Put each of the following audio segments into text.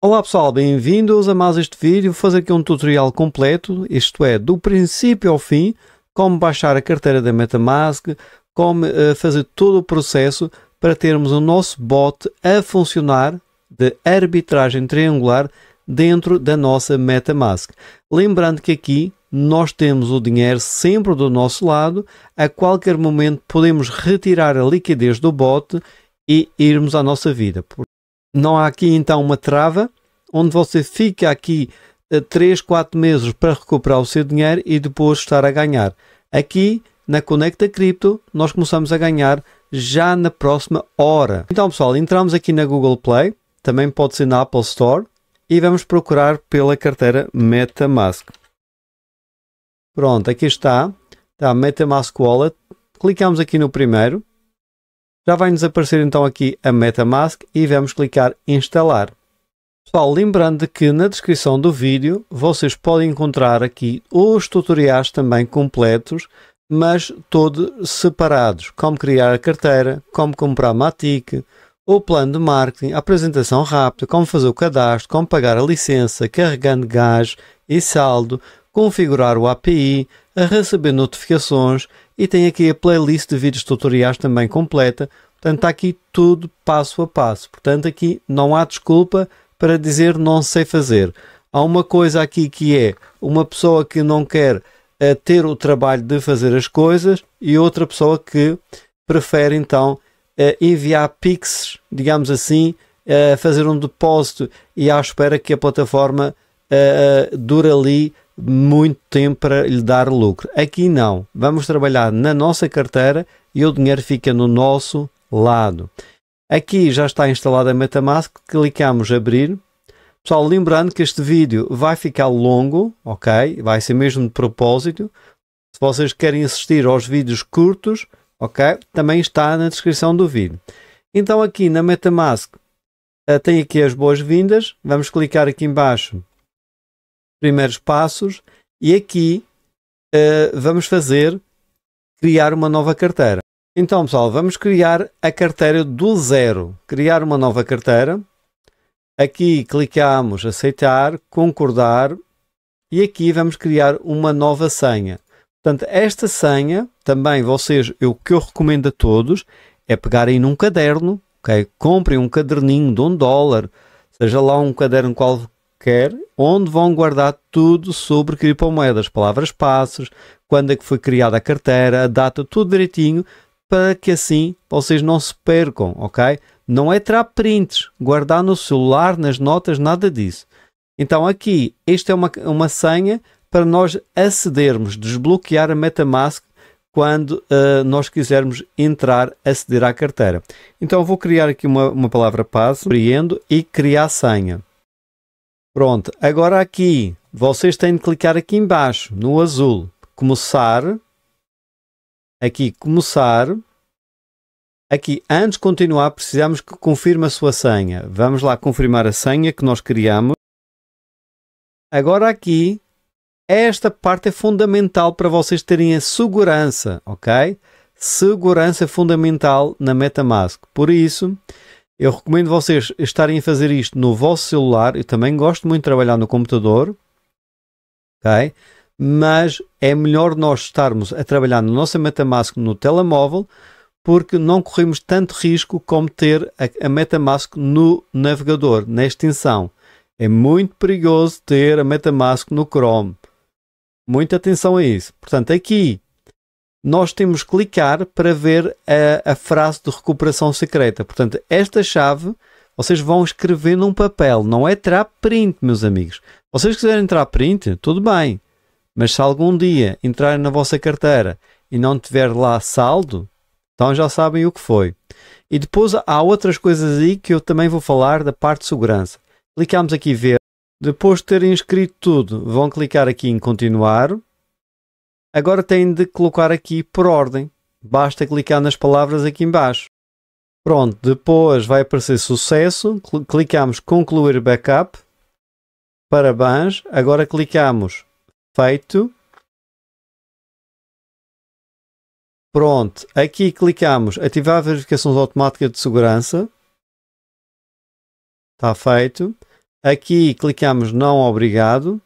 Olá pessoal, bem-vindos a mais este vídeo. Vou fazer aqui um tutorial completo, isto é, do princípio ao fim, como baixar a carteira da Metamask, como uh, fazer todo o processo para termos o nosso bot a funcionar de arbitragem triangular dentro da nossa Metamask. Lembrando que aqui nós temos o dinheiro sempre do nosso lado, a qualquer momento podemos retirar a liquidez do bot e irmos à nossa vida. Não há aqui então uma trava onde você fica aqui 3, eh, 4 meses para recuperar o seu dinheiro e depois estar a ganhar. Aqui na Conecta Cripto nós começamos a ganhar já na próxima hora. Então pessoal, entramos aqui na Google Play, também pode ser na Apple Store e vamos procurar pela carteira MetaMask. Pronto, aqui está, está a MetaMask Wallet. Clicamos aqui no primeiro já vai-nos aparecer então aqui a MetaMask e vamos clicar instalar. Pessoal, lembrando que na descrição do vídeo vocês podem encontrar aqui os tutoriais também completos, mas todos separados, como criar a carteira, como comprar Matic, o plano de marketing, a apresentação rápida, como fazer o cadastro, como pagar a licença, carregando gás e saldo, configurar o API, a receber notificações e tem aqui a playlist de vídeos tutoriais também completa. Portanto, está aqui tudo passo a passo. Portanto, aqui não há desculpa para dizer não sei fazer. Há uma coisa aqui que é uma pessoa que não quer a eh, ter o trabalho de fazer as coisas e outra pessoa que prefere então eh, enviar pixels, digamos assim, eh, fazer um depósito e à espera que a plataforma dure ali muito tempo para lhe dar lucro. Aqui não. Vamos trabalhar na nossa carteira e o dinheiro fica no nosso lado. Aqui já está instalada a MetaMask, clicamos abrir. Pessoal, lembrando que este vídeo vai ficar longo, ok? Vai ser mesmo de propósito. Se vocês querem assistir aos vídeos curtos, ok? Também está na descrição do vídeo. Então aqui na MetaMask eh, tem aqui as boas-vindas. Vamos clicar aqui embaixo primeiros passos e aqui uh, vamos fazer criar uma nova carteira. Então, pessoal, vamos criar a carteira do zero. Criar uma nova carteira. Aqui clicamos aceitar, concordar e aqui vamos criar uma nova senha. Portanto, esta senha também vocês, é o que eu recomendo a todos é pegarem num caderno, ok? Comprem um caderninho de um dólar, seja lá um caderno qualquer onde vão guardar tudo sobre criptomoedas, palavras passos, quando é que foi criada a carteira, a data, tudo direitinho, para que assim vocês não se percam, ok? Não é tirar prints, guardar no celular, nas notas, nada disso. Então aqui, esta é uma, uma senha para nós acedermos, desbloquear a MetaMask quando uh, nós quisermos entrar, aceder à carteira. Então vou criar aqui uma, uma palavra passo, compreendo e criar senha. Pronto, agora aqui, vocês têm de clicar aqui embaixo, no azul. Começar. Aqui, começar. Aqui, antes de continuar, precisamos que confirme a sua senha. Vamos lá confirmar a senha que nós criamos. Agora aqui, esta parte é fundamental para vocês terem a segurança, ok? Segurança fundamental na MetaMask. Por isso, eu recomendo vocês estarem a fazer isto no vosso celular. Eu também gosto muito de trabalhar no computador, ok? Mas é melhor nós estarmos a trabalhar no nosso MetaMask no telemóvel, porque não corremos tanto risco como ter a, a MetaMask no navegador, na extensão. É muito perigoso ter a MetaMask no Chrome. Muita atenção a isso. Portanto, aqui nós temos que clicar para ver a, a frase de recuperação secreta. Portanto, esta chave vocês vão escrever num papel, não é tirar print, meus amigos. Vocês quiserem entrar print, tudo bem. Mas se algum dia entrarem na vossa carteira e não tiver lá saldo, então já sabem o que foi. E depois há outras coisas aí que eu também vou falar da parte de segurança. Clicamos aqui ver. Depois de terem escrito tudo, vão clicar aqui em continuar. Agora tem de colocar aqui por ordem. Basta clicar nas palavras aqui embaixo. Pronto, depois vai aparecer sucesso. Clicamos concluir backup. Parabéns. Agora clicamos feito. Pronto, aqui clicamos ativar verificações automáticas de segurança. Está feito. Aqui clicamos não obrigado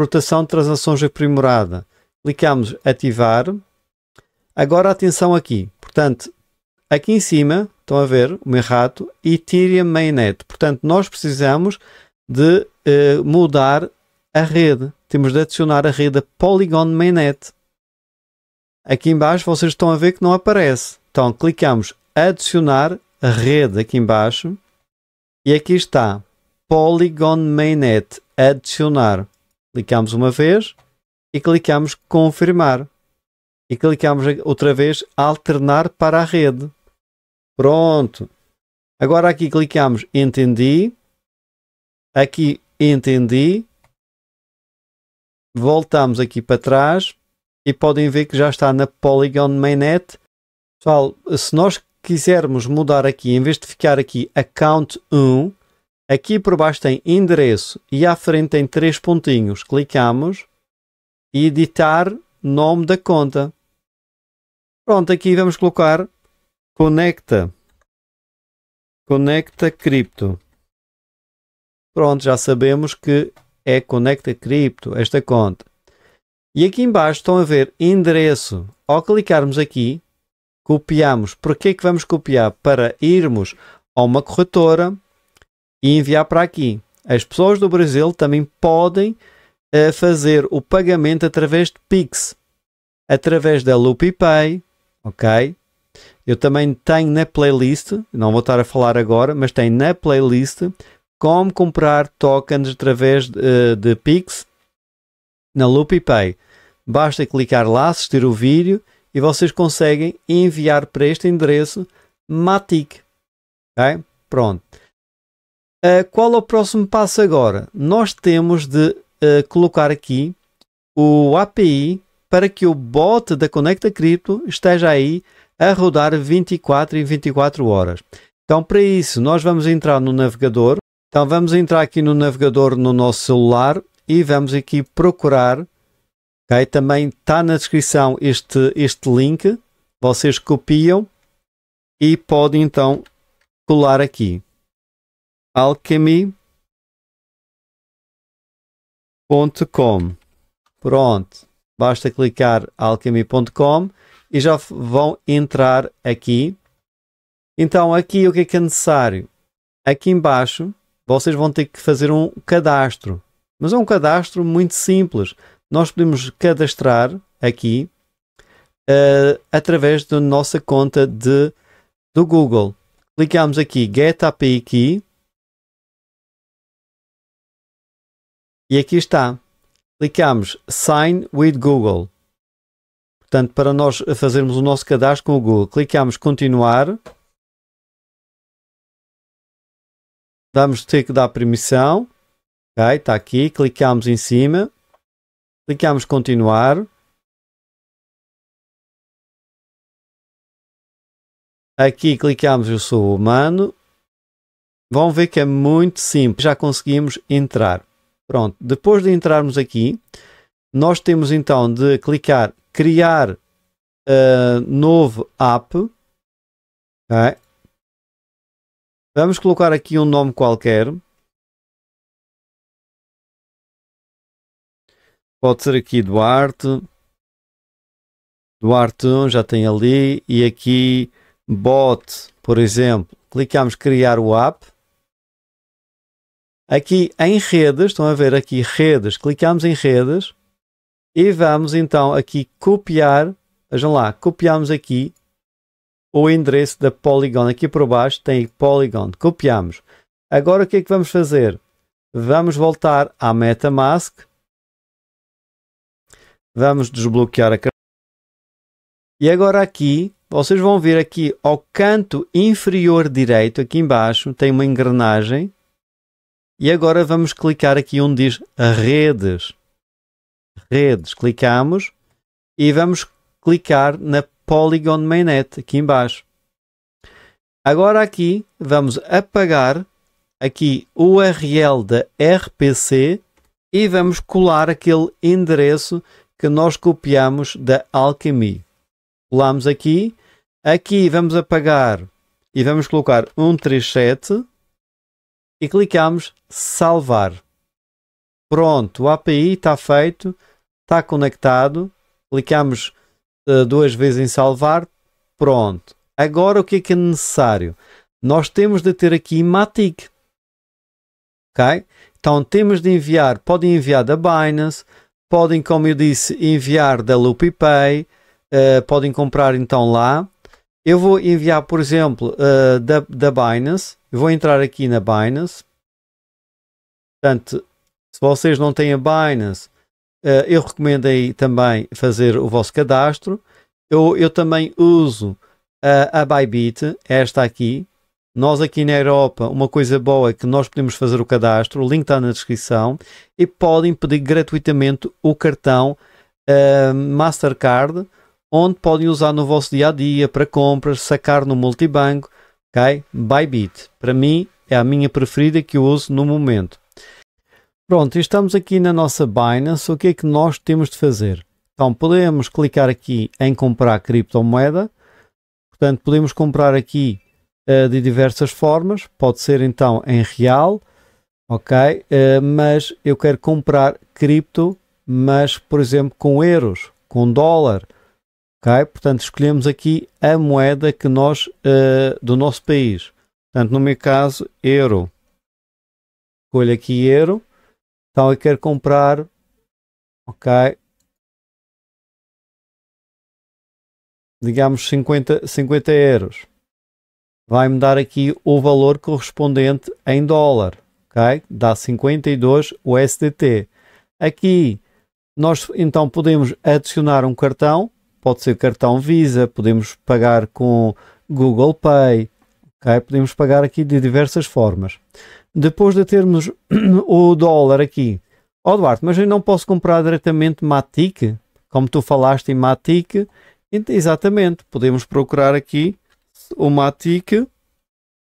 proteção de transações aprimorada. Clicamos ativar. Agora atenção aqui, portanto, aqui em cima, estão a ver o meu rato, Ethereum Mainnet. Portanto, nós precisamos de eh, mudar a rede. Temos de adicionar a rede Polygon Mainnet. Aqui embaixo vocês estão a ver que não aparece. Então clicamos adicionar a rede aqui embaixo e aqui está Polygon Mainnet adicionar. Clicamos uma vez e clicamos confirmar. E clicamos outra vez alternar para a rede. Pronto. Agora aqui clicamos entendi. Aqui entendi. Voltamos aqui para trás e podem ver que já está na Polygon Mainnet. Pessoal, se nós quisermos mudar aqui, em vez de ficar aqui account 1, Aqui por baixo tem endereço e à frente tem três pontinhos. Clicamos e editar nome da conta. Pronto, aqui vamos colocar conecta. Conecta cripto. Pronto, já sabemos que é Conecta Cripto, esta conta. E aqui embaixo estão a ver endereço. Ao clicarmos aqui, copiamos. Por que é que vamos copiar? Para irmos a uma corretora e enviar para aqui. As pessoas do Brasil também podem uh, fazer o pagamento através de Pix, através da LupiPay, ok? Eu também tenho na playlist, não vou estar a falar agora, mas tenho na playlist como comprar tokens através de, eh, de Pix na LupiPay. Basta clicar lá, assistir o vídeo e vocês conseguem enviar para este endereço Matic. Okay? Pronto. Uh, qual é o próximo passo agora? Nós temos de uh, colocar aqui o API para que o bot da Conecta Cripto esteja aí a rodar 24 em 24 horas. Então, para isso, nós vamos entrar no navegador. Então, vamos entrar aqui no navegador no nosso celular e vamos aqui procurar. Okay? Também está na descrição este, este link. Vocês copiam e podem então colar aqui alchemy.com. Pronto, basta clicar alchemy.com e já vão entrar aqui. Então aqui o que é que é necessário? Aqui embaixo vocês vão ter que fazer um cadastro, mas é um cadastro muito simples. Nós podemos cadastrar aqui uh, através da nossa conta de, do Google. Clicamos aqui Get API Key E aqui está. Clicamos Sign with Google. Portanto, para nós fazermos o nosso cadastro com o Google, clicamos Continuar. Vamos ter que dar permissão. Ok, está aqui. Clicamos em cima. Clicamos Continuar. Aqui clicamos Eu sou humano. Vão ver que é muito simples. Já conseguimos entrar. Pronto, depois de entrarmos aqui, nós temos então de clicar criar uh, novo app. Okay. Vamos colocar aqui um nome qualquer. Pode ser aqui Duarte. Duarte 1 já tem ali. E aqui bot, por exemplo. Clicamos criar o app. Aqui em redes, estão a ver aqui redes, clicamos em redes e vamos então aqui copiar, vejam lá, copiamos aqui o endereço da Polygon. Aqui por baixo tem Polygon, copiamos. Agora o que é que vamos fazer? Vamos voltar à MetaMask. Vamos desbloquear a E agora aqui, vocês vão ver aqui ao canto inferior direito, aqui embaixo, tem uma engrenagem e agora vamos clicar aqui onde diz redes. Redes, clicamos e vamos clicar na Polygon Mainnet aqui embaixo. Agora aqui vamos apagar aqui o URL da RPC e vamos colar aquele endereço que nós copiamos da Alchemy. Colamos aqui, aqui vamos apagar e vamos colocar 137 e clicamos salvar. Pronto, o API está feito, está conectado, clicamos uh, duas vezes em salvar, pronto. Agora o que é que é necessário? Nós temos de ter aqui Matic, ok? Então temos de enviar, podem enviar da Binance, podem, como eu disse, enviar da LoopyPay, uh, eh, podem comprar então lá, eu vou enviar, por exemplo, uh, da, da Binance. Eu vou entrar aqui na Binance. Portanto, se vocês não têm a Binance, uh, eu recomendo aí também fazer o vosso cadastro. Eu, eu também uso a, a Bybit, esta aqui. Nós aqui na Europa, uma coisa boa é que nós podemos fazer o cadastro, o link está na descrição, e podem pedir gratuitamente o cartão uh, Mastercard onde podem usar no vosso dia a dia para compras, sacar no multibanco, ok? Bybit, para mim é a minha preferida que eu uso no momento. Pronto, estamos aqui na nossa Binance, o que é que nós temos de fazer? Então podemos clicar aqui em comprar criptomoeda, portanto podemos comprar aqui uh, de diversas formas, pode ser então em real, ok? Uh, mas eu quero comprar cripto, mas por exemplo com euros, com dólar, Okay? Portanto, escolhemos aqui a moeda que nós, uh, do nosso país. Portanto, no meu caso, euro. Escolho aqui euro. Então, eu quero comprar, ok, digamos 50, 50 euros. Vai-me dar aqui o valor correspondente em dólar, ok? Dá 52 USDT. Aqui, nós então podemos adicionar um cartão, pode ser cartão Visa, podemos pagar com Google Pay, okay? podemos pagar aqui de diversas formas. Depois de termos o dólar aqui, ó oh, Duarte, mas eu não posso comprar diretamente Matic, como tu falaste em Matic, exatamente, podemos procurar aqui o Matic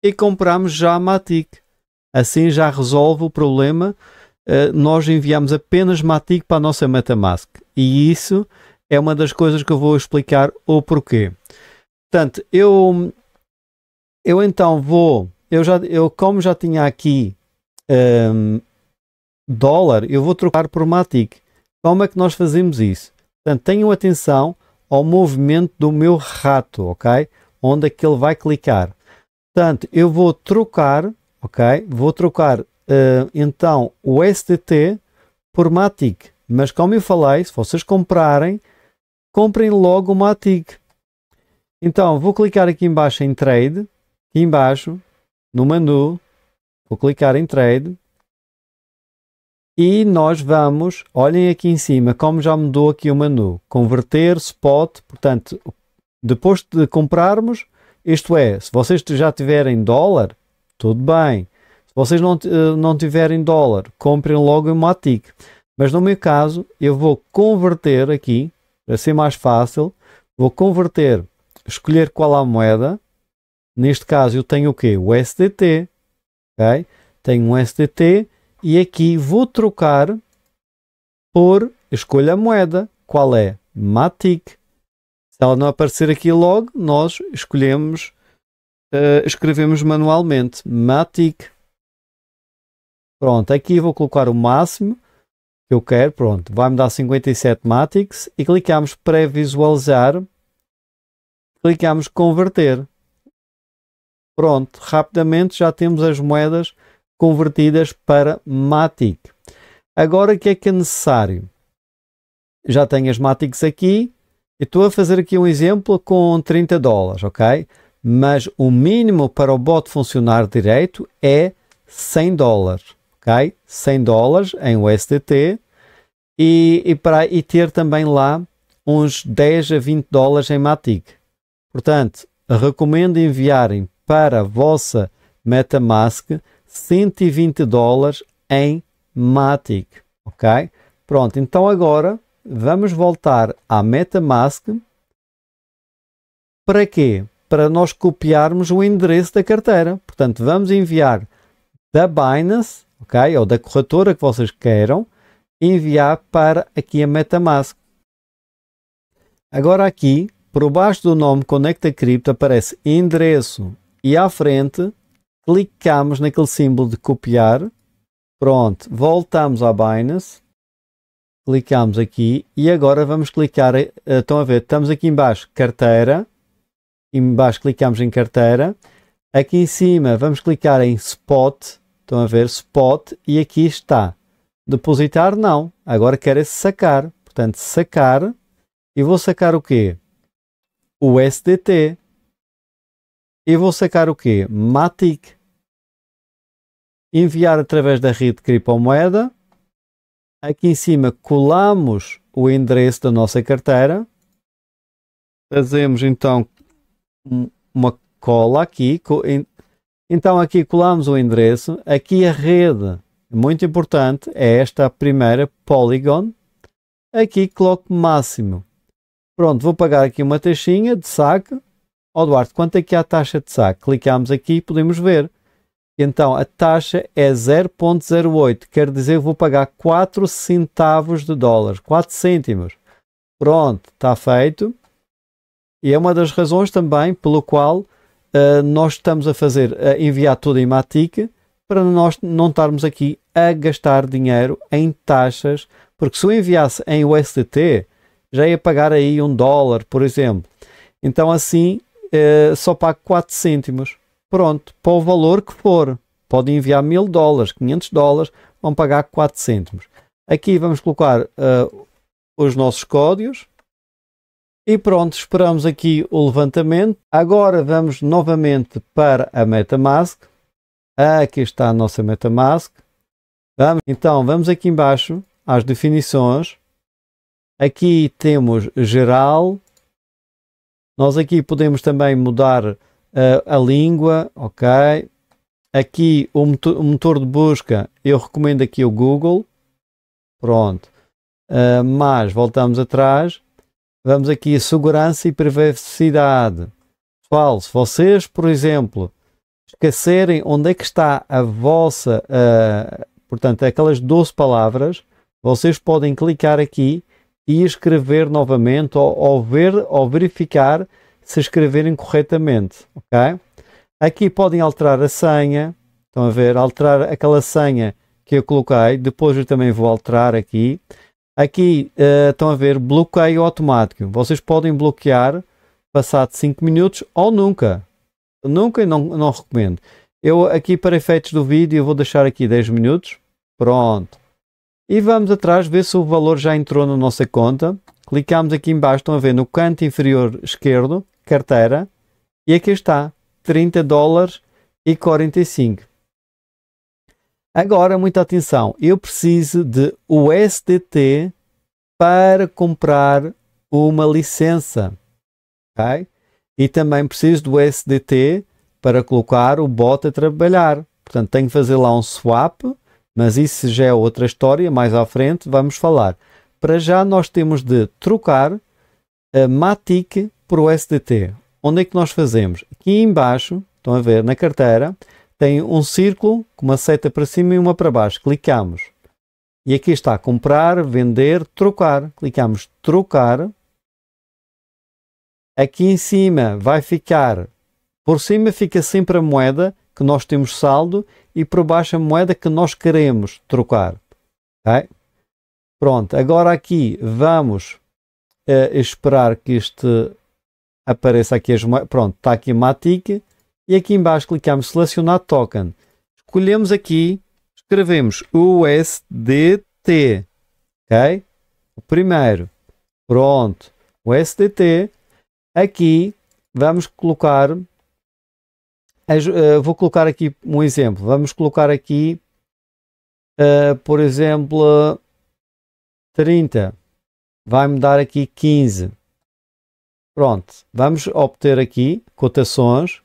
e compramos já Matic. Assim já resolve o problema. Uh, nós enviamos apenas Matic para a nossa MetaMask e isso é uma das coisas que eu vou explicar o porquê. Portanto, eu, eu então vou, eu, já, eu como já tinha aqui um, dólar, eu vou trocar por Matic. Como é que nós fazemos isso? Portanto, tenham atenção ao movimento do meu rato, ok? Onde é que ele vai clicar. Portanto, eu vou trocar, ok? Vou trocar uh, então o SDT por Matic. Mas como eu falei, se vocês comprarem, comprem logo uma TIC. Então, vou clicar aqui embaixo em Trade, aqui embaixo, no menu, vou clicar em Trade, e nós vamos, olhem aqui em cima, como já mudou aqui o menu, converter, spot, portanto, depois de comprarmos, isto é, se vocês já tiverem dólar, tudo bem. Se vocês não, eh, não tiverem dólar, comprem logo em TIC. Mas no meu caso, eu vou converter aqui assim mais fácil, vou converter, escolher qual a moeda. Neste caso eu tenho o quê? O SDT, Tenho um SDT e aqui vou trocar por escolha a moeda, qual é? Matic. Se ela não aparecer aqui logo, nós escolhemos, uh, escrevemos manualmente Matic. Pronto, aqui vou colocar o máximo que eu quero, pronto, vai-me dar 57 Matics e clicamos pré-visualizar, clicamos converter. Pronto, rapidamente já temos as moedas convertidas para Matic. Agora o que é que é necessário? Já tenho as Matics aqui, e estou a fazer aqui um exemplo com 30 dólares, ok? Mas o mínimo para o bot funcionar direito é 100 dólares, ok? 100 dólares em USDT e, e, para, e ter também lá uns 10 a 20 dólares em Matic. Portanto, recomendo enviarem para a vossa MetaMask 120 dólares em Matic, ok? Pronto, então agora vamos voltar à MetaMask. Para quê? Para nós copiarmos o endereço da carteira. Portanto, vamos enviar da Binance ok? Ou da corretora que vocês queiram, enviar para aqui a MetaMask. Agora aqui, por baixo do nome Conecta Cripto aparece endereço e à frente clicamos naquele símbolo de copiar. Pronto, voltamos à Binance. Clicamos aqui e agora vamos clicar, eh, estão a ver, estamos aqui embaixo, carteira. Embaixo clicamos em carteira. Aqui em cima vamos clicar em spot Estão a ver spot e aqui está. Depositar não, agora quero é sacar. Portanto, sacar e vou sacar o quê? O SDT. E vou sacar o quê? Matic. Enviar através da rede criptomoeda. Aqui em cima colamos o endereço da nossa carteira. Fazemos então uma cola aqui então aqui colamos o endereço, aqui a rede, muito importante, é esta primeira Polygon. Aqui coloco máximo. Pronto, vou pagar aqui uma taxinha de saque. Ó oh, Duarte, quanto é que é a taxa de saque? Clicamos aqui e podemos ver. Então a taxa é 0.08, quer dizer que vou pagar 4 centavos de dólar, 4 cêntimos. Pronto, está feito. E é uma das razões também pelo qual ah, nós estamos a fazer, a enviar tudo em Matic para nós não estarmos aqui a gastar dinheiro em taxas, porque se eu enviasse em USDT, já ia pagar aí um dólar, por exemplo. Então assim uh, só pago 4 cêntimos. Pronto, para o valor que for. Podem enviar mil dólares, 500 dólares, vão pagar 4 cêntimos. Aqui vamos colocar uh, os nossos códigos e pronto, esperamos aqui o levantamento. Agora vamos novamente para a MetaMask. Aqui está a nossa MetaMask. Vamos, então, vamos aqui embaixo às definições. Aqui temos geral. Nós aqui podemos também mudar uh, a língua, ok. Aqui o motor, o motor, de busca, eu recomendo aqui o Google. Pronto. Uh, mas voltamos atrás Vamos aqui a segurança e privacidade. Pessoal, se vocês, por exemplo, esquecerem onde é que está a vossa, uh, portanto, aquelas 12 palavras, vocês podem clicar aqui e escrever novamente ou, ou, ver ou verificar se escreverem corretamente, ok? Aqui podem alterar a senha, estão a ver, alterar aquela senha que eu coloquei, depois eu também vou alterar aqui. Aqui uh, estão a ver bloqueio automático. Vocês podem bloquear passado 5 minutos ou nunca. Nunca e não, não recomendo. Eu aqui para efeitos do vídeo vou deixar aqui 10 minutos. Pronto. E vamos atrás ver se o valor já entrou na nossa conta. Clicamos aqui embaixo, estão a ver no canto inferior esquerdo, carteira. E aqui está, 30 dólares e 45. Agora, muita atenção, eu preciso de USDT para comprar uma licença, ok? E também preciso do USDT para colocar o bot a trabalhar. Portanto, tenho que fazer lá um swap, mas isso já é outra história, mais à frente vamos falar. Para já nós temos de trocar a Matic por USDT. Onde é que nós fazemos? Aqui embaixo, estão a ver, na carteira, tem um círculo com uma seta para cima e uma para baixo. Clicamos. E aqui está comprar, vender, trocar. Clicamos trocar. Aqui em cima vai ficar, por cima fica sempre a moeda que nós temos saldo e por baixo a moeda que nós queremos trocar. Okay? Pronto, agora aqui vamos uh, esperar que este apareça aqui as moedas. Pronto, está aqui Matic e aqui embaixo clicamos selecionar token. Escolhemos aqui, escrevemos USDT, ok? O primeiro, pronto, USDT. Aqui vamos colocar, eh, vou colocar aqui um exemplo, vamos colocar aqui, eh, por exemplo, 30, vai-me dar aqui 15. Pronto, vamos obter aqui cotações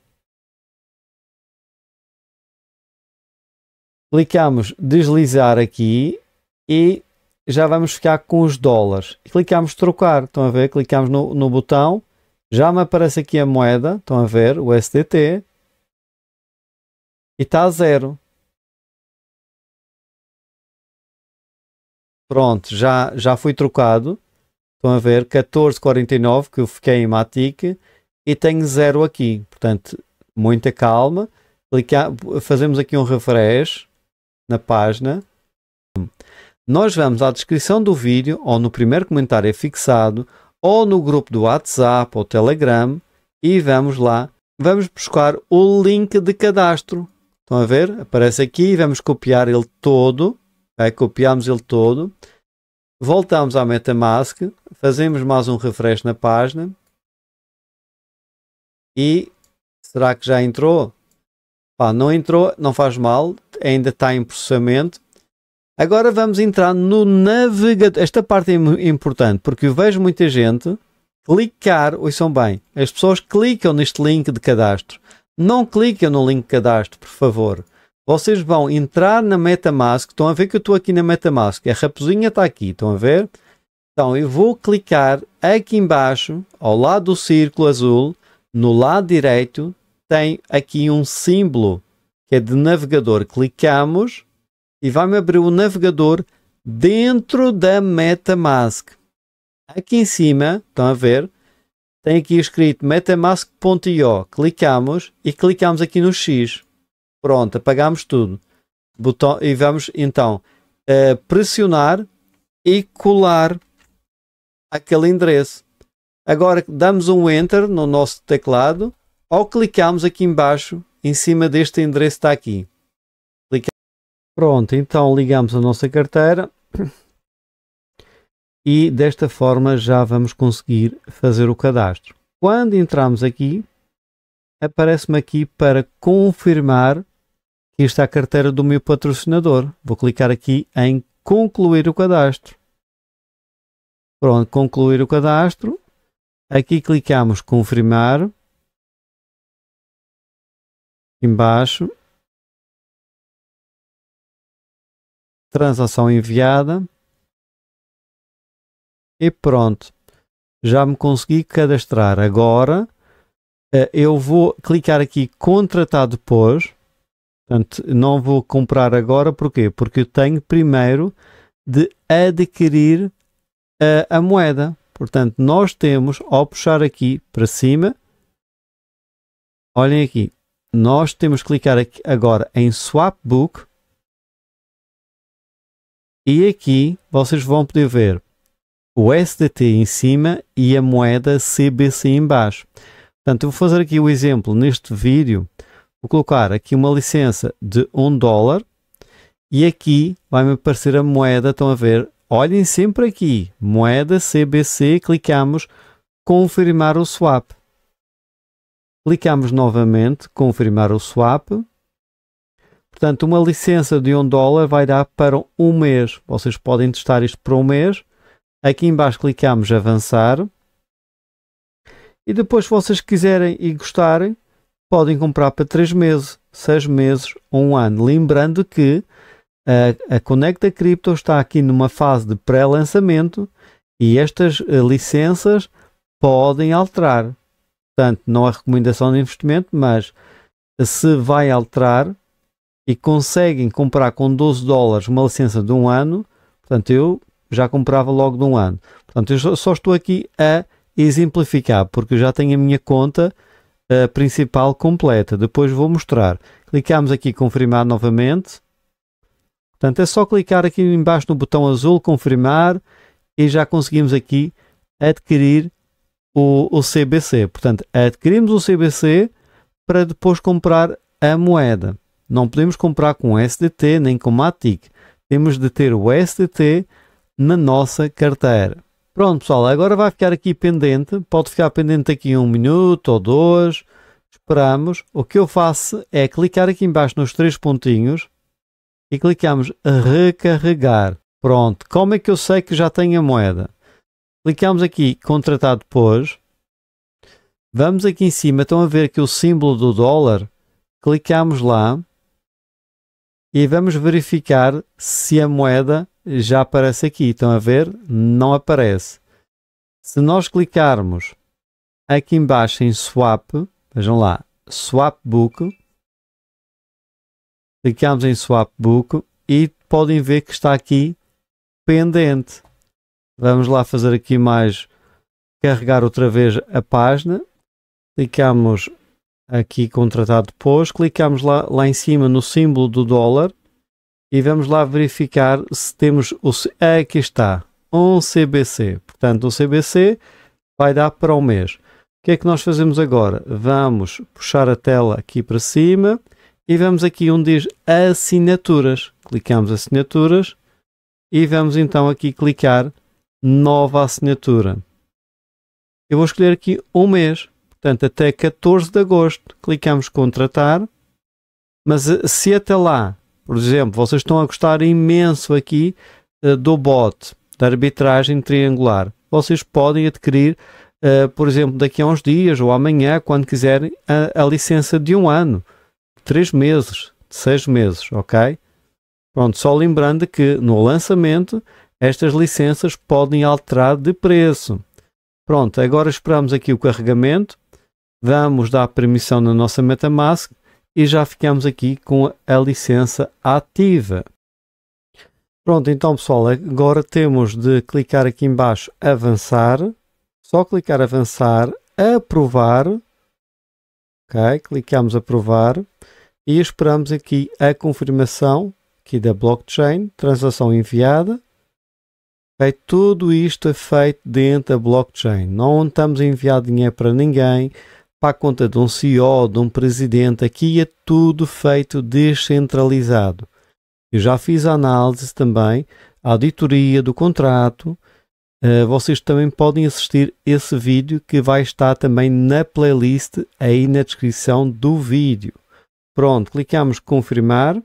Clicamos deslizar aqui e já vamos ficar com os dólares. Clicamos trocar, estão a ver? Clicamos no, no botão, já me aparece aqui a moeda, estão a ver? O SDT. E está a zero. Pronto, já, já fui trocado. Estão a ver? 14,49 que eu fiquei em Matic e tenho zero aqui. Portanto, muita calma. Clicar, fazemos aqui um refresh na página. Nós vamos à descrição do vídeo ou no primeiro comentário é fixado ou no grupo do WhatsApp ou Telegram e vamos lá. Vamos buscar o link de cadastro. Estão a ver? Aparece aqui, vamos copiar ele todo. É Copiamos ele todo. Voltamos à MetaMask, fazemos mais um refresh na página. E será que já entrou? Pá, não entrou, não faz mal, ainda está em processamento. Agora vamos entrar no navegador. Esta parte é importante porque eu vejo muita gente clicar, são bem, as pessoas clicam neste link de cadastro. Não cliquem no link de cadastro, por favor. Vocês vão entrar na Metamask. Estão a ver que eu estou aqui na Metamask. A raposinha está aqui, estão a ver? Então eu vou clicar aqui embaixo, ao lado do círculo azul, no lado direito, tem aqui um símbolo que é de navegador. Clicamos e vai-me abrir o navegador dentro da MetaMask. Aqui em cima, estão a ver, tem aqui escrito metamask.io. Clicamos e clicamos aqui no X. Pronto, apagamos tudo. Botão, e vamos então uh, pressionar e colar aquele endereço. Agora damos um Enter no nosso teclado ao clicarmos aqui embaixo, em cima deste endereço está aqui. Pronto, então ligamos a nossa carteira e desta forma já vamos conseguir fazer o cadastro. Quando entramos aqui, aparece-me aqui para confirmar que está a carteira do meu patrocinador. Vou clicar aqui em concluir o cadastro. Pronto, concluir o cadastro. Aqui clicamos confirmar embaixo, transação enviada e pronto. Já me consegui cadastrar. Agora eh, eu vou clicar aqui contratar tá depois. Portanto, não vou comprar agora, porquê? Porque eu tenho primeiro de adquirir a, eh, a moeda. Portanto, nós temos, ao puxar aqui para cima, olhem aqui, nós temos que clicar aqui, agora em Swap Book e aqui vocês vão poder ver o SDT em cima e a moeda CBC em baixo. Portanto, eu vou fazer aqui o exemplo neste vídeo. Vou colocar aqui uma licença de 1 dólar e aqui vai-me aparecer a moeda. Estão a ver? Olhem sempre aqui, moeda CBC, clicamos confirmar o swap. Clicamos novamente, confirmar o swap. Portanto, uma licença de 1 dólar vai dar para um mês. Vocês podem testar isto por um mês. Aqui embaixo clicamos avançar. E depois, se vocês quiserem e gostarem, podem comprar para 3 meses, 6 meses ou um ano. Lembrando que a, a Conecta Crypto está aqui numa fase de pré-lançamento e estas eh, licenças podem alterar. Portanto, não há recomendação de investimento, mas se vai alterar e conseguem comprar com 12 dólares uma licença de um ano, portanto, eu já comprava logo de um ano. Portanto, eu só estou aqui a exemplificar, porque já tenho a minha conta eh, principal completa. Depois vou mostrar. Clicamos aqui confirmar novamente. Portanto, é só clicar aqui embaixo no botão azul, confirmar, e já conseguimos aqui adquirir o, o CBC. Portanto, adquirimos o CBC para depois comprar a moeda. Não podemos comprar com SDT nem com Matic. Temos de ter o SDT na nossa carteira. Pronto, pessoal, agora vai ficar aqui pendente. Pode ficar pendente aqui um minuto ou dois. Esperamos. O que eu faço é clicar aqui embaixo nos três pontinhos e clicamos recarregar. Pronto, como é que eu sei que já tenho a moeda? Clicamos aqui Contratar depois. Vamos aqui em cima, estão a ver que o símbolo do dólar. Clicamos lá e vamos verificar se a moeda já aparece aqui. Estão a ver? Não aparece. Se nós clicarmos aqui embaixo em swap, vejam lá, swap book, clicamos em swap book e podem ver que está aqui pendente. Vamos lá fazer aqui mais carregar outra vez a página. Clicamos aqui contratar depois, clicamos lá, lá em cima no símbolo do dólar e vamos lá verificar se temos o ah, aqui está, um CBC. Portanto, o CBC vai dar para o mês. O que é que nós fazemos agora? Vamos puxar a tela aqui para cima e vamos aqui onde diz assinaturas. Clicamos assinaturas e vamos então aqui clicar nova assinatura. Eu vou escolher aqui um mês, portanto até 14 de agosto. Clicamos contratar, mas eh, se até lá, por exemplo, vocês estão a gostar imenso aqui uh, do bot, da arbitragem triangular, vocês podem adquirir, uh, por exemplo, daqui a uns dias ou amanhã, quando quiserem, a, a licença de um ano, de três meses, de seis meses, ok? Pronto, só lembrando que no lançamento estas licenças podem alterar de preço. Pronto, agora esperamos aqui o carregamento, vamos dar permissão na nossa MetaMask e já ficamos aqui com a licença ativa. Pronto, então pessoal, agora temos de clicar aqui embaixo avançar, só clicar avançar, aprovar, ok, clicamos aprovar e esperamos aqui a confirmação aqui da blockchain, transação enviada, Okay? Tudo isto é feito dentro da blockchain. Não estamos a enviar dinheiro para ninguém, para a conta de um CEO, de um presidente. Aqui é tudo feito descentralizado. Eu já fiz a análise também, a auditoria do contrato. Uh, vocês também podem assistir esse vídeo que vai estar também na playlist aí na descrição do vídeo. Pronto, clicamos confirmar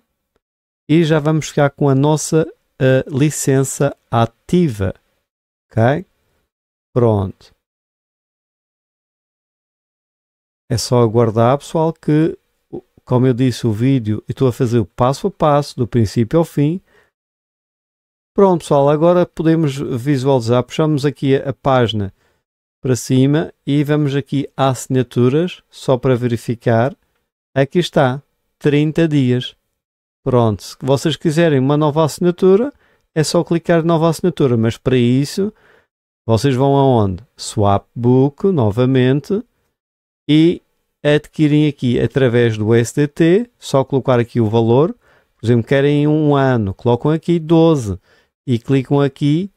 e já vamos ficar com a nossa uh, licença ativa ativa. Ok? Pronto. É só aguardar, pessoal, que, como eu disse, o vídeo, eu estou a fazer o passo a passo, do princípio ao fim. Pronto, pessoal, agora podemos visualizar. Puxamos aqui a, a página para cima e vamos aqui a assinaturas, só para verificar. Aqui está, 30 dias. Pronto, se vocês quiserem uma nova assinatura, é só clicar nova assinatura, mas para isso vocês vão aonde? Swapbook novamente e adquirem aqui através do SDT, só colocar aqui o valor, por exemplo, querem um ano, colocam aqui 12 e clicam aqui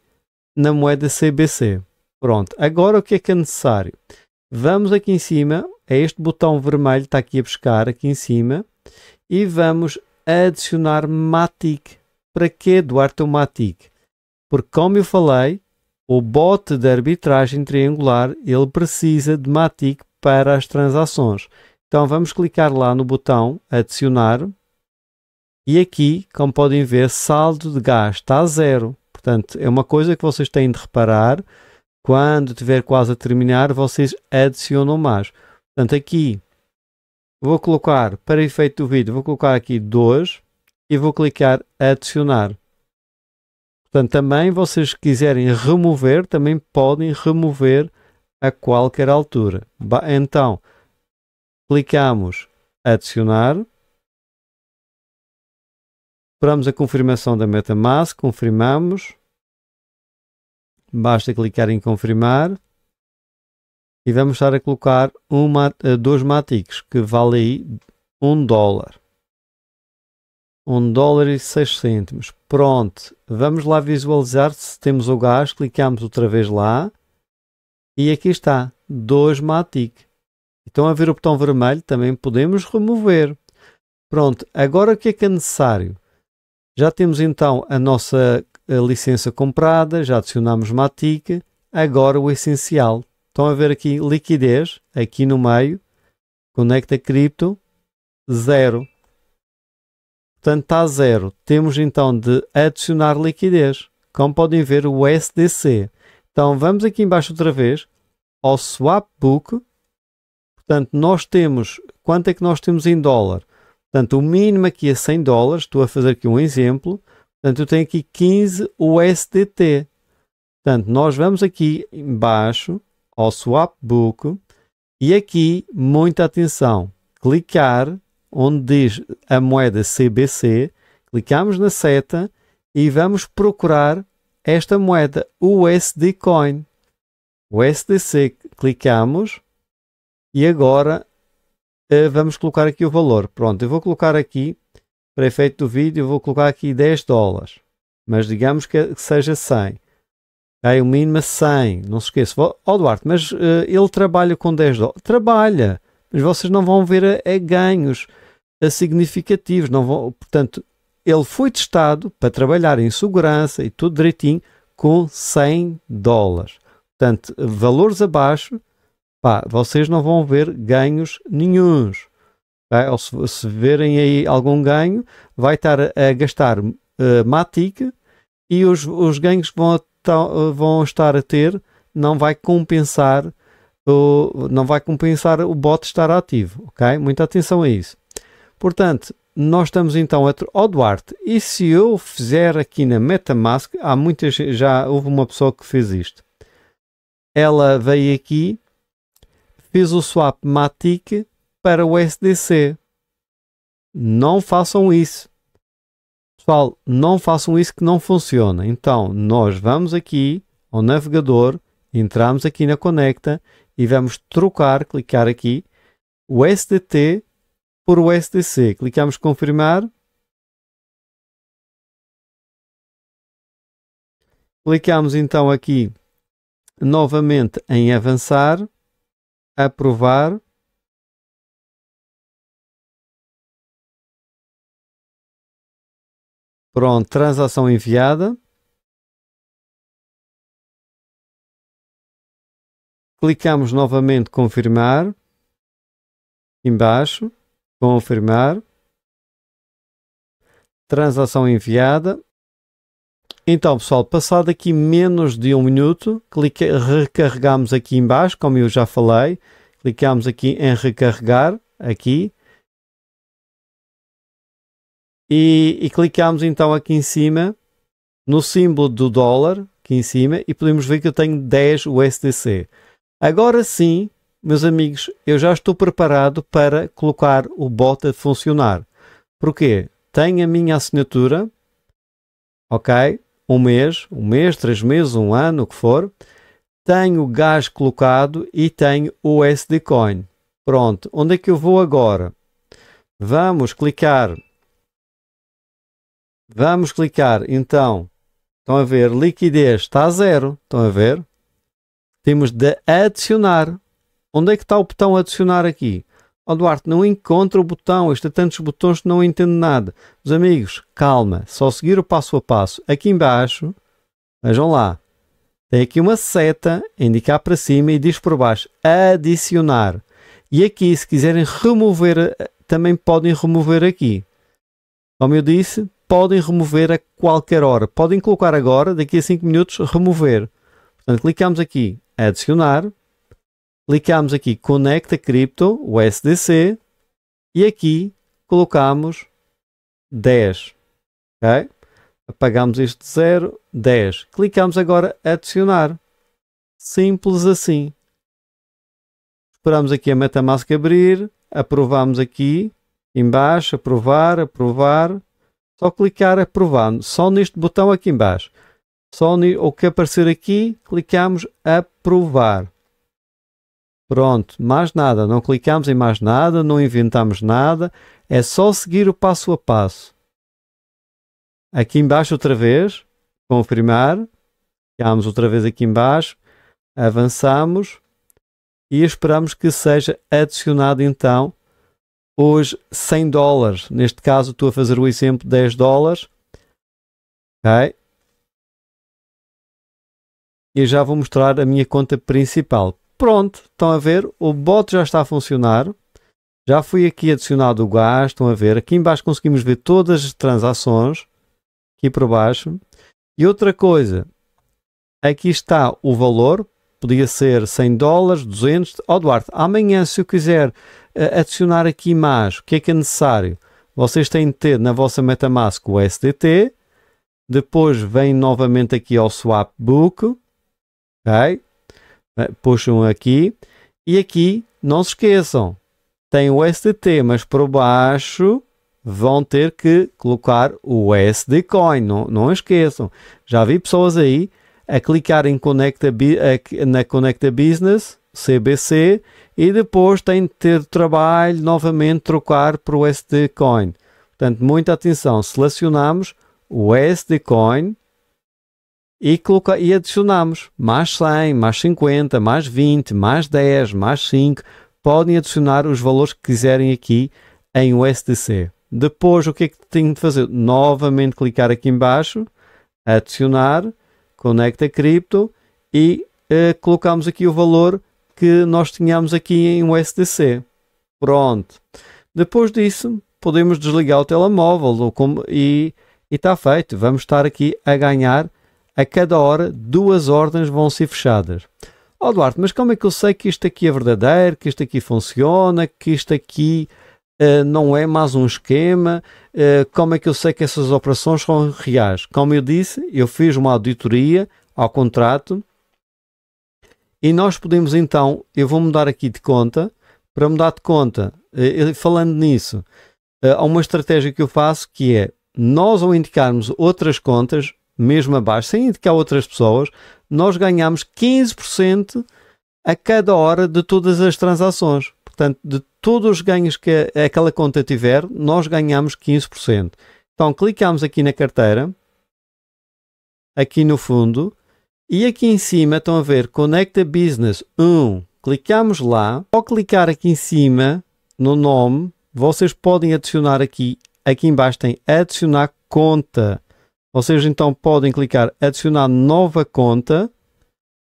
na moeda CBC. Pronto, agora o que é que é necessário? Vamos aqui em cima, é este botão vermelho que está aqui a pescar, aqui em cima, e vamos adicionar Matic para que Duarte Matic? Porque, como eu falei, o bote de arbitragem triangular ele precisa de Matic para as transações. Então vamos clicar lá no botão adicionar e aqui, como podem ver, saldo de gás está a zero. Portanto, é uma coisa que vocês têm de reparar. Quando tiver quase a terminar, vocês adicionam mais. Portanto, aqui vou colocar, para efeito do vídeo, vou colocar aqui 2 e vou clicar adicionar. Portanto, também vocês quiserem remover, também podem remover a qualquer altura. Então, clicamos adicionar. Esperamos a confirmação da MetaMask, confirmamos. Basta clicar em confirmar. E vamos estar a colocar uma, dois matiques que valem aí um dólar. 1 dólar e 6 cêntimos. Pronto, vamos lá visualizar se temos o gás, clicamos outra vez lá e aqui está, 2 Matic. Então a ver o botão vermelho? Também podemos remover. Pronto, agora o que é que é necessário? Já temos então a nossa eh, licença comprada, já adicionamos Matic, agora o essencial. Estão a ver aqui liquidez, aqui no meio, conecta cripto, zero. Portanto, está zero. Temos então de adicionar liquidez. Como podem ver, o SDC. Então, vamos aqui embaixo outra vez ao swap book. Portanto, nós temos... Quanto é que nós temos em dólar? Portanto, o mínimo aqui é 100 dólares. Estou a fazer aqui um exemplo. Portanto, eu tenho aqui 15 USDT. Portanto, nós vamos aqui embaixo ao swap book e aqui muita atenção. Clicar onde diz a moeda CBC, clicamos na seta e vamos procurar esta moeda USD Coin. USDC clicamos e agora uh, vamos colocar aqui o valor. Pronto, eu vou colocar aqui, para efeito do vídeo, eu vou colocar aqui 10 dólares. Mas digamos que, seja 100. Aí o mínimo a 100. Não se esqueça. Ó oh, Duarte, mas uh, ele trabalha com 10 dólares. Trabalha! Mas vocês não vão ver a, eh, a ganhos significativos. Não vão, portanto, ele foi testado para trabalhar em segurança e tudo direitinho com 100 dólares. Portanto, valores abaixo, pá, vocês não vão ver ganhos nenhums. Tá? Ou se, se, verem aí algum ganho, vai estar a, a gastar uh, Matic e os, os ganhos que vão, eh, vão estar a ter não vai compensar o, não vai compensar o bot estar ativo, ok? Muita atenção a isso. Portanto, nós estamos então a... Oh, Duarte, e se eu fizer aqui na Metamask, há muitas, já houve uma pessoa que fez isto. Ela veio aqui, fez o swap Matic para o SDC. Não façam isso. Pessoal, não façam isso que não funciona. Então, nós vamos aqui ao navegador, entramos aqui na Conecta e vamos trocar, clicar aqui, o SDT por USDC. Clicamos confirmar. Clicamos então aqui novamente em avançar, aprovar. Pronto, transação enviada. Clicamos novamente confirmar. Embaixo confirmar, transação enviada. Então, pessoal, passado aqui menos de um minuto, clique, recarregamos aqui embaixo, como eu já falei, clicamos aqui em recarregar, aqui, e, e clicamos então aqui em cima no símbolo do dólar, aqui em cima, e podemos ver que eu tenho 10 USDC. Agora sim, meus amigos, eu já estou preparado para colocar o bot a funcionar. Porquê? Tenho a minha assinatura, ok? Um mês, um mês, três meses, um ano, o que for. Tenho o gás colocado e tenho o SD Coin. Pronto, onde é que eu vou agora? Vamos clicar. Vamos clicar, então. Estão a ver, liquidez está a zero. Estão a ver? Temos de adicionar Onde é que está o botão adicionar aqui? Ó oh, Duarte, não encontra o botão, este é tantos botões que não entendo nada. Meus amigos, calma, só seguir o passo a passo. Aqui embaixo, vejam lá, tem aqui uma seta, indicar para cima e diz por baixo, adicionar. E aqui, se quiserem remover, eh, também podem remover aqui. Como eu disse, podem remover a qualquer hora. Podem colocar agora, daqui a 5 minutos, remover. Portanto, clicamos aqui, adicionar, clicamos aqui Conecta Crypto, o SDC, e aqui colocamos 10. Okay? Apagamos este 0, 10. Clicamos agora Adicionar. Simples assim. Esperamos aqui a MetaMask abrir, aprovamos aqui, embaixo, aprovar, aprovar. Só clicar aprovar, só neste botão aqui embaixo. Só o que aparecer aqui, clicamos aprovar. Pronto, mais nada, não clicamos em mais nada, não inventamos nada, é só seguir o passo a passo. Aqui embaixo outra vez, confirmar, Clicamos outra vez aqui embaixo, avançamos e esperamos que seja adicionado então hoje 100 dólares. Neste caso estou a fazer o exemplo 10 dólares. Ok? E já vou mostrar a minha conta principal. Pronto, estão a ver? O bot já está a funcionar. Já fui aqui adicionado o gás, estão a ver? Aqui embaixo conseguimos ver todas as transações. Aqui por baixo. E outra coisa, aqui está o valor. Podia ser 100 dólares, 200. Ó oh, Duarte, amanhã se eu quiser eh, adicionar aqui mais, o que é que é necessário? Vocês têm de ter na vossa Metamask o SDT. Depois vem novamente aqui ao Swapbook. Ok? Né, puxam aqui e aqui, não se esqueçam, tem o SDT, mas por baixo vão ter que colocar o SD Coin, não, não esqueçam. Já vi pessoas aí a clicar em Conecta, na Conecta Business, CBC, e depois tem de ter trabalho novamente trocar para o SD Coin. Portanto, muita atenção, selecionamos o SD Coin, e, coloca, e adicionamos mais 100, mais 50, mais 20, mais 10, mais 5. Podem adicionar os valores que quiserem aqui em USDC. Depois, o que é que tenho de fazer? Novamente clicar aqui embaixo, adicionar, conecta cripto e eh, colocamos aqui o valor que nós tínhamos aqui em USDC. Pronto. Depois disso, podemos desligar o telemóvel e está feito. Vamos estar aqui a ganhar a cada hora duas ordens vão ser fechadas. Ó oh, Duarte, mas como é que eu sei que isto aqui é verdadeiro, que isto aqui funciona, que isto aqui uh, não é mais um esquema? Uh, como é que eu sei que essas operações são reais? Como eu disse, eu fiz uma auditoria ao contrato e nós podemos então, eu vou mudar aqui de conta, para mudar de conta, uh, falando nisso, há uma estratégia que eu faço que é nós ao indicarmos outras contas, mesmo abaixo, sem indicar outras pessoas, nós ganhamos 15% a cada hora de todas as transações. Portanto, de todos os ganhos que aquela conta tiver, nós ganhamos 15%. Então, clicamos aqui na carteira, aqui no fundo, e aqui em cima estão a ver conecta Business 1. Clicamos lá. Ao clicar aqui em cima no nome, vocês podem adicionar aqui. Aqui embaixo tem adicionar conta. Vocês então podem clicar adicionar nova conta,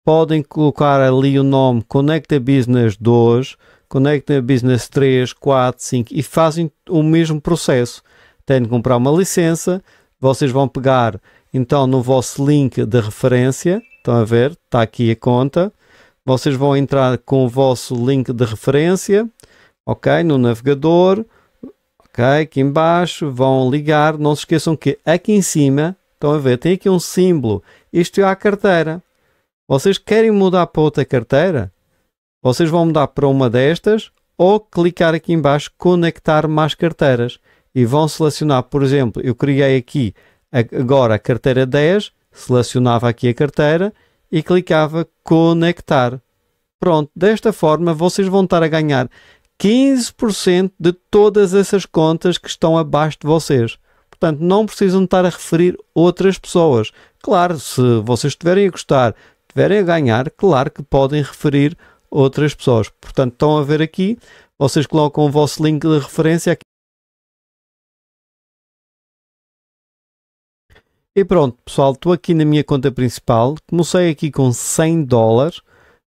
podem colocar ali o nome Conecta Business 2, Conecta Business 3, 4, 5 e fazem o mesmo processo. Têm de comprar uma licença, vocês vão pegar então no vosso link de referência, estão a ver, está aqui a conta. Vocês vão entrar com o vosso link de referência, ok, no navegador ok? Aqui embaixo vão ligar. Não se esqueçam que aqui em cima, estão a ver, tem aqui um símbolo. Isto é a carteira. Vocês querem mudar para outra carteira? Vocês vão mudar para uma destas ou clicar aqui embaixo conectar mais carteiras e vão selecionar, por exemplo, eu criei aqui agora a carteira 10, selecionava aqui a carteira e clicava conectar. Pronto, desta forma vocês vão estar a ganhar 15% de todas essas contas que estão abaixo de vocês. Portanto, não precisam estar a referir outras pessoas. Claro, se vocês estiverem a gostar, estiverem a ganhar, claro que podem referir outras pessoas. Portanto, estão a ver aqui, vocês colocam o vosso link de referência aqui. E pronto, pessoal, estou aqui na minha conta principal. Comecei aqui com 100 dólares.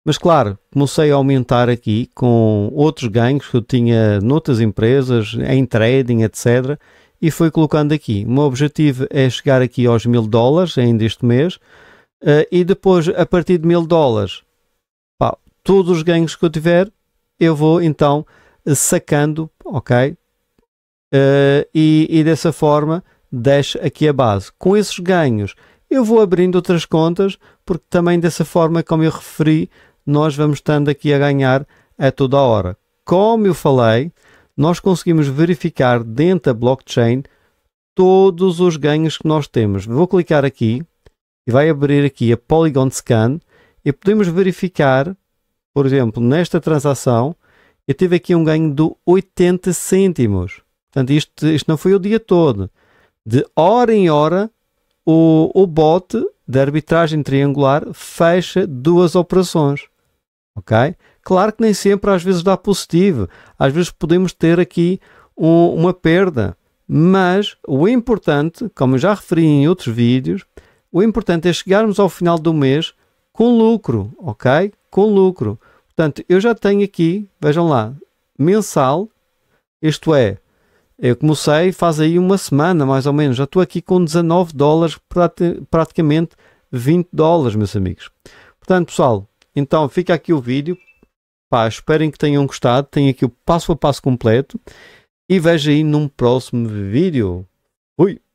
Mas claro, comecei a aumentar aqui com outros ganhos que eu tinha noutras empresas, em trading, etc. E fui colocando aqui. O meu objetivo é chegar aqui aos mil dólares ainda este mês. Uh, e depois, a partir de mil dólares, pá, todos os ganhos que eu tiver, eu vou então sacando, ok? Uh, e, e dessa forma deixo aqui a base. Com esses ganhos, eu vou abrindo outras contas, porque também dessa forma, como eu referi, nós vamos estando aqui a ganhar a toda a hora. Como eu falei, nós conseguimos verificar dentro da blockchain todos os ganhos que nós temos. Vou clicar aqui e vai abrir aqui a Polygon Scan e podemos verificar, por exemplo, nesta transação, eu tive aqui um ganho de 80 cêntimos. Portanto, isto, isto não foi o dia todo. De hora em hora, o, o bot da arbitragem triangular fecha duas operações ok? Claro que nem sempre às vezes dá positivo, às vezes podemos ter aqui um, uma perda, mas o importante, como eu já referi em outros vídeos, o importante é chegarmos ao final do mês com lucro, ok? Com lucro. Portanto, eu já tenho aqui, vejam lá, mensal, isto é, eu comecei faz aí uma semana mais ou menos, já estou aqui com 19 dólares, praticamente 20 dólares, meus amigos. Portanto, pessoal, então fica aqui o vídeo. Pá, esperem que tenham gostado. Tem aqui o passo a passo completo. E vejo aí num próximo vídeo. Fui!